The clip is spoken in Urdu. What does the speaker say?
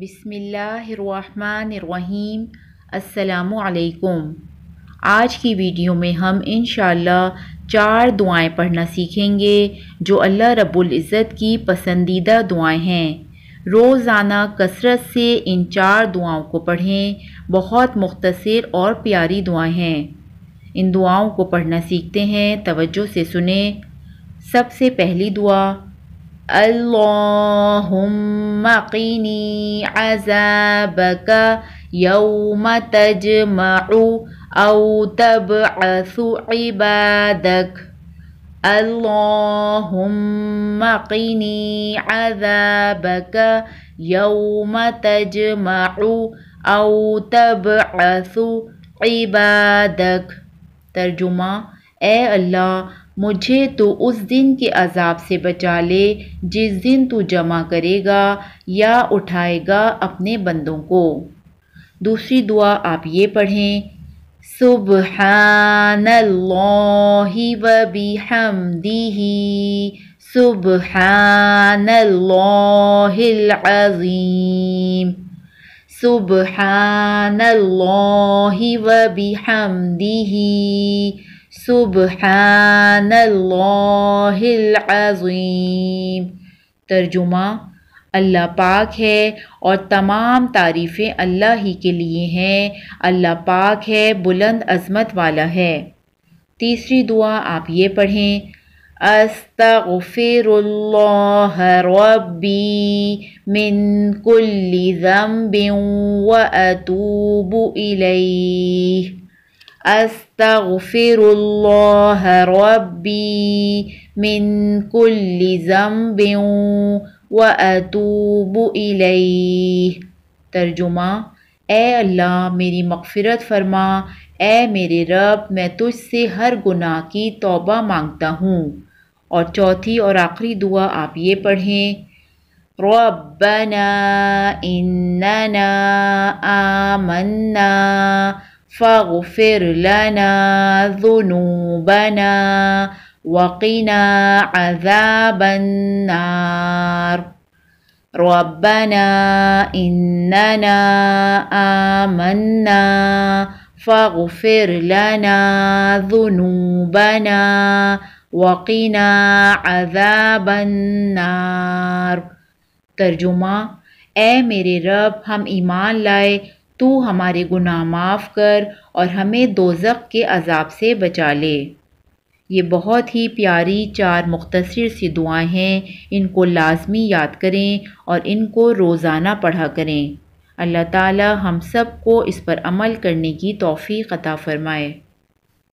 بسم اللہ الرحمن الرحیم السلام علیکم آج کی ویڈیو میں ہم انشاءاللہ چار دعائیں پڑھنا سیکھیں گے جو اللہ رب العزت کی پسندیدہ دعائیں ہیں روزانہ کثرت سے ان چار دعاؤں کو پڑھیں بہت مختصر اور پیاری دعائیں ہیں ان دعاؤں کو پڑھنا سیکھتے ہیں توجہ سے سنیں سب سے پہلی دعا اللهم قني عذابك يوم تجمع أو تبعث عبادك اللهم قني عذابك يوم تجمع أو تبعث عبادك ترجمة اي الله مجھے تو اس دن کے عذاب سے بچا لے جس دن تو جمع کرے گا یا اٹھائے گا اپنے بندوں کو دوسری دعا آپ یہ پڑھیں سبحان اللہ و سبحان اللہ العظیم سبحان اللہ و بحمدہ سبحان اللہ العظیم ترجمہ اللہ پاک ہے اور تمام تعریفیں اللہ ہی کے لیے ہیں اللہ پاک ہے بلند عظمت والا ہے تیسری دعا آپ یہ پڑھیں استغفر اللہ ربی من کل و استغفر ربی ذنب واتوب ولی ترجمہ اے اللہ میری مغفرت فرما اے میرے رب میں تجھ سے ہر گناہ کی توبہ مانگتا ہوں اور چوتھی اور آخری دعا آپ یہ پڑھیں ربنا اننا آمنا فاغفر لنا ذنوبنا وقنا عذاب النار ربنا إننا آمنا فاغفر لنا ذنوبنا وقنا عذاب النار ترجمہ اے میرے رب ہم ایمان لائے تو ہمارے گناہ معاف کر اور ہمیں دوزق کے عذاب سے بچا لے یہ بہت ہی پیاری چار مختصر سی دعائیں ہیں ان کو لازمی یاد کریں اور ان کو روزانہ پڑھا کریں اللہ تعالی ہم سب کو اس پر عمل کرنے کی توفیق عطا فرمائے